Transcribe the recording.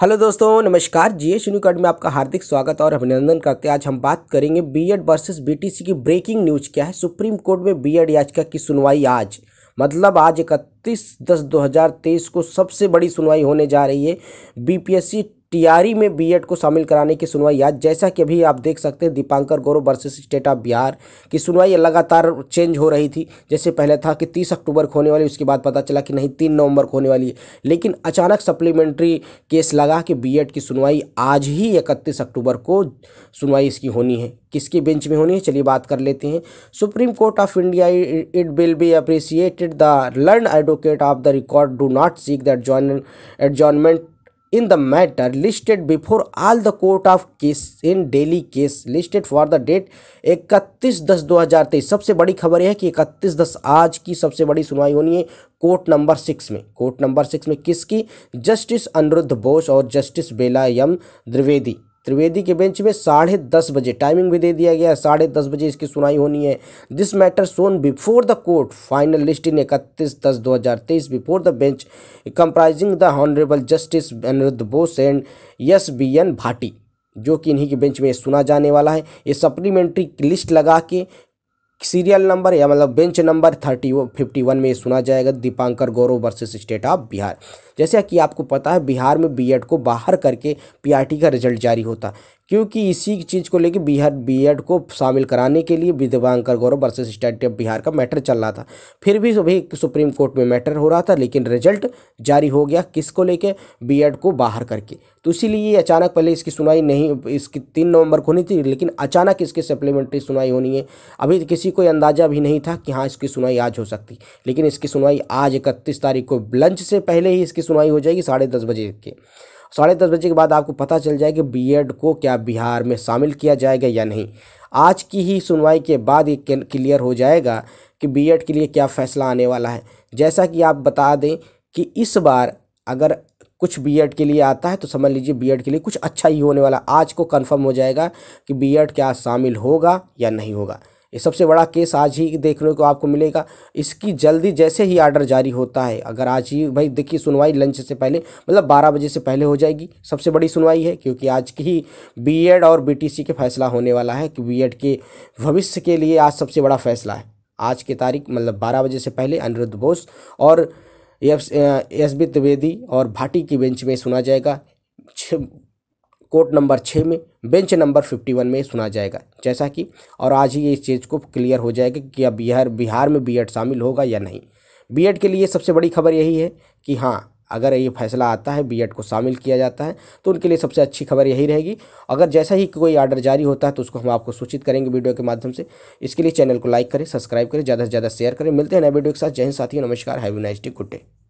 hello दोस्तों नमस्कार G S यूनिकॉड में आपका हार्दिक स्वागत और अभिनंदन करते हैं आज हम बात करेंगे बीएड वर्सेस बीटीसी की ब्रेकिंग न्यूज क्या है सुप्रीम कोर्ट में बीएड याचिका की सुनवाई आज मतलब आज इकतीस दस 2023 को सबसे बड़ी सुनवाई होने जा रही है बीपीएससी टीआरई में बीएड को शामिल कराने की सुनवाई आज जैसा कि अभी आप देख सकते हैं Dipankar Gaurav versus state of Bihar की सुनवाई लगातार चेंज हो रही थी जैसे पहले था कि तीस अक्टूबर को होने वाली उसके बाद पता चला कि नहीं तीन नवंबर को होने वाली है लेकिन अचानक सप्लीमेंट्री केस लगा कि बीएड की सुनवाई आज ही इकतीस अक्टूबर को सुनवाई इसकी होनी है किसकी बेंच में होनी है चलिए बात कर लेते हैं Supreme Court of India it will be appreciated the learned advocate of the record do not seek the adjournment in the matter listed before all the court of case in daily case listed for the date 31 दस 2023 सबसे बड़ी खबर यह है कि 31 दस आज की सबसे बड़ी सुनवाई होनी है कोर्ट नंबर सिक्स में कोर्ट नंबर सिक्स में किसकी जस्टिस अनिरुद्ध बोस और जस्टिस बेला एम द्विवेदी त्रिवेदी के बेंच में साढ़े दस बजे टाइमिंग भी दे दिया गया है साढ़े दस बजे इसकी सुनाई होनी है this matter soon before the court final list in इकतीस दस दो हज़ार तेईस before the bench comprising the honourable justice Aniruddha Bose and S B N Bhatti जो कि इन्हीं के बेंच में सुना जाने वाला है ये सप्लीमेंट्री लिस्ट लगा के सीरियल नंबर या मतलब bench number thirty fifty one में सुना जाएगा Dipankar Gaurav versus state of Bihar जैसे कि आपको पता है बिहार में बीएड को बाहर करके पीआरटी का रिजल्ट जारी होता क्योंकि इसी चीज़ को लेकर बिहार बी को शामिल कराने के लिए विधवांकर Gaurav versus state of Bihar का मैटर चल रहा था फिर भी सभी सुप्रीम कोर्ट में मैटर हो रहा था लेकिन रिजल्ट जारी हो गया किसको लेके बी को बाहर करके तो इसीलिए अचानक पहले इसकी सुनवाई नहीं इसकी तीन नवंबर को होनी थी लेकिन अचानक इसकी सप्लीमेंट्री सुनवाई होनी है अभी किसी को अंदाज़ा भी नहीं था कि हाँ इसकी सुनवाई आज हो सकती लेकिन इसकी सुनवाई आज इकतीस तारीख को लंच से पहले ही इसकी सुनवाई हो जाएगी साढ़े दस बजे के साढ़े दस बजे के बाद आपको पता चल जाए कि बी को क्या बिहार में शामिल किया जाएगा या नहीं आज की ही सुनवाई के बाद ये क्लियर हो जाएगा कि बी के लिए क्या फैसला आने वाला है जैसा कि आप बता दें कि इस बार अगर कुछ बी के लिए आता है तो समझ लीजिए बी के लिए कुछ अच्छा ही होने वाला आज को कन्फर्म हो जाएगा कि बी क्या शामिल होगा या नहीं होगा ये सबसे बड़ा केस आज ही देखने को आपको मिलेगा इसकी जल्दी जैसे ही आर्डर जारी होता है अगर आज ही भाई देखिए सुनवाई लंच से पहले मतलब बारह बजे से पहले हो जाएगी सबसे बड़ी सुनवाई है क्योंकि आज की ही बी और बी के फैसला होने वाला है कि बी के भविष्य के लिए आज सबसे बड़ा फैसला है आज की तारीख मतलब बारह बजे से पहले अनिरुद्ध बोस और एस बी त्रिवेदी और भाटी की बेंच में सुना जाएगा कोर्ट नंबर छः में बेंच नंबर फिफ्टी वन में सुना जाएगा जैसा कि और आज ही इस चीज़ को क्लियर हो जाएगा कि अब बिहार बिहार में बीएड शामिल होगा या नहीं बीएड के लिए सबसे बड़ी खबर यही है कि हाँ अगर ये फैसला आता है बीएड को शामिल किया जाता है तो उनके लिए सबसे अच्छी खबर यही रहेगी अगर जैसा ही कोई ऑर्डर जारी होता है तो उसको हम आपको सूचित करेंगे वीडियो के माध्यम से इसके लिए चैनल को लाइक करें सब्सक्राइब करें ज़्यादा से ज़्यादा शेयर करें मिलते हैं नए वीडियो के साथ जय हिंद साथियों नमस्कार have a nice day good day